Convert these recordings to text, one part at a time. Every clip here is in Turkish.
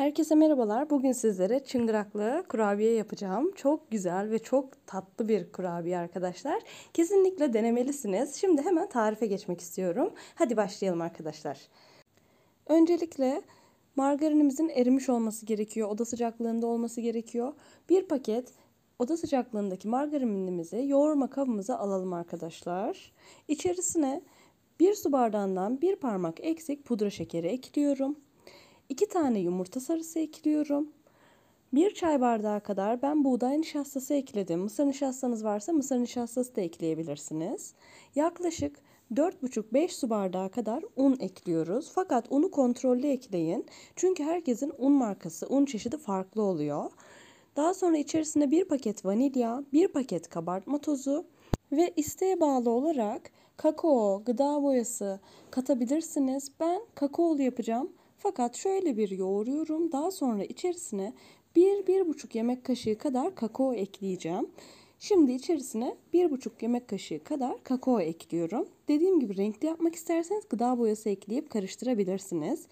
Herkese merhabalar. Bugün sizlere çıngıraklı kurabiye yapacağım. Çok güzel ve çok tatlı bir kurabiye arkadaşlar. Kesinlikle denemelisiniz. Şimdi hemen tarife geçmek istiyorum. Hadi başlayalım arkadaşlar. Öncelikle margarinimizin erimiş olması gerekiyor. Oda sıcaklığında olması gerekiyor. Bir paket oda sıcaklığındaki margarinimizi yoğurma kabımıza alalım arkadaşlar. İçerisine bir su bardağından bir parmak eksik pudra şekeri ekliyorum. 2 tane yumurta sarısı ekliyorum. 1 çay bardağı kadar ben buğday nişastası ekledim. Mısır nişastanız varsa mısır nişastası da ekleyebilirsiniz. Yaklaşık 4,5-5 su bardağı kadar un ekliyoruz. Fakat unu kontrollü ekleyin. Çünkü herkesin un markası, un çeşidi farklı oluyor. Daha sonra içerisine 1 paket vanilya, 1 paket kabartma tozu ve isteğe bağlı olarak kakao, gıda boyası katabilirsiniz. Ben kakaolu yapacağım. Fakat şöyle bir yoğuruyorum. Daha sonra içerisine 1-1,5 yemek kaşığı kadar kakao ekleyeceğim. Şimdi içerisine 1,5 yemek kaşığı kadar kakao ekliyorum. Dediğim gibi renkli yapmak isterseniz gıda boyası ekleyip karıştırabilirsiniz.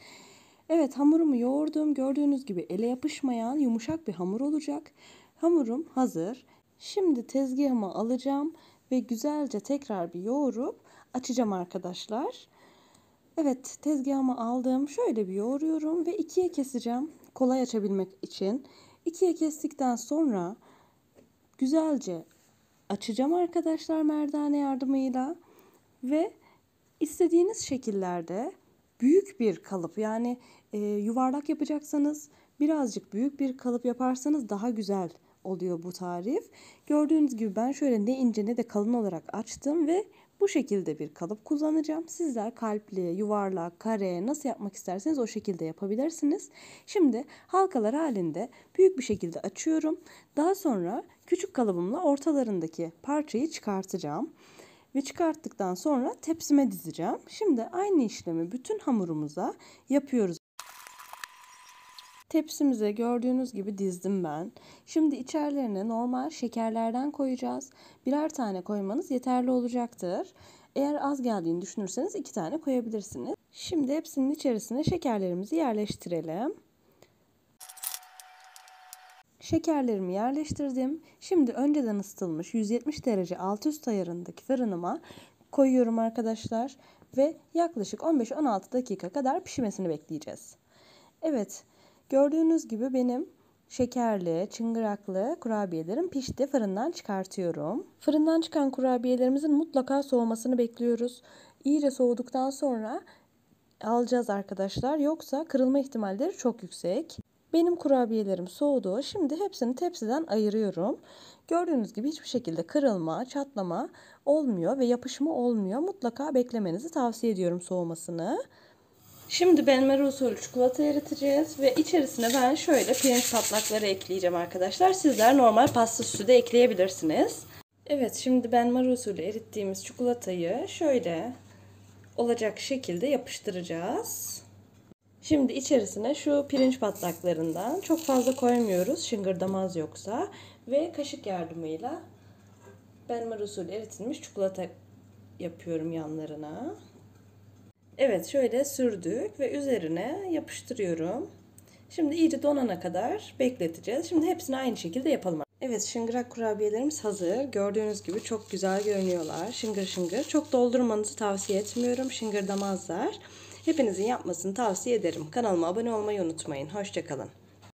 Evet hamurumu yoğurdum. Gördüğünüz gibi ele yapışmayan yumuşak bir hamur olacak. Hamurum hazır. Şimdi tezgahıma alacağım ve güzelce tekrar bir yoğurup açacağım arkadaşlar. Evet tezgahımı aldım. Şöyle bir yoğuruyorum ve ikiye keseceğim. Kolay açabilmek için. İkiye kestikten sonra güzelce açacağım arkadaşlar merdane yardımıyla. Ve istediğiniz şekillerde büyük bir kalıp yani e, yuvarlak yapacaksanız birazcık büyük bir kalıp yaparsanız daha güzel oluyor bu tarif. Gördüğünüz gibi ben şöyle ne ince ne de kalın olarak açtım ve bu şekilde bir kalıp kullanacağım. Sizler kalpli, yuvarlak, kare nasıl yapmak isterseniz o şekilde yapabilirsiniz. Şimdi halkalar halinde büyük bir şekilde açıyorum. Daha sonra küçük kalıbımla ortalarındaki parçayı çıkartacağım. Ve çıkarttıktan sonra tepsime dizeceğim. Şimdi aynı işlemi bütün hamurumuza yapıyoruz Tepsimize gördüğünüz gibi dizdim ben. Şimdi içerilerine normal şekerlerden koyacağız. Birer tane koymanız yeterli olacaktır. Eğer az geldiğini düşünürseniz iki tane koyabilirsiniz. Şimdi hepsinin içerisine şekerlerimizi yerleştirelim. Şekerlerimi yerleştirdim. Şimdi önceden ısıtılmış 170 derece alt üst ayarındaki fırınıma koyuyorum arkadaşlar ve yaklaşık 15-16 dakika kadar pişmesini bekleyeceğiz. Evet, Gördüğünüz gibi benim şekerli, çıngıraklı kurabiyelerim pişti. Fırından çıkartıyorum. Fırından çıkan kurabiyelerimizin mutlaka soğumasını bekliyoruz. İyice soğuduktan sonra alacağız arkadaşlar. Yoksa kırılma ihtimalleri çok yüksek. Benim kurabiyelerim soğudu. Şimdi hepsini tepsiden ayırıyorum. Gördüğünüz gibi hiçbir şekilde kırılma, çatlama olmuyor ve yapışma olmuyor. Mutlaka beklemenizi tavsiye ediyorum soğumasını. Şimdi benmer usulü çikolata eriteceğiz ve içerisine ben şöyle pirinç patlakları ekleyeceğim arkadaşlar. Sizler normal pasta süsü de ekleyebilirsiniz. Evet şimdi benmer usulü erittiğimiz çikolatayı şöyle olacak şekilde yapıştıracağız. Şimdi içerisine şu pirinç patlaklarından çok fazla koymuyoruz şıngırdamaz yoksa ve kaşık yardımıyla benmer usulü eritilmiş çikolata yapıyorum yanlarına. Evet şöyle sürdük ve üzerine yapıştırıyorum. Şimdi iyice donana kadar bekleteceğiz. Şimdi hepsini aynı şekilde yapalım. Evet şıngırak kurabiyelerimiz hazır. Gördüğünüz gibi çok güzel görünüyorlar. Şıngır şıngır. Çok doldurmanızı tavsiye etmiyorum. Şıngırdamazlar. Hepinizin yapmasını tavsiye ederim. Kanalıma abone olmayı unutmayın. Hoşçakalın.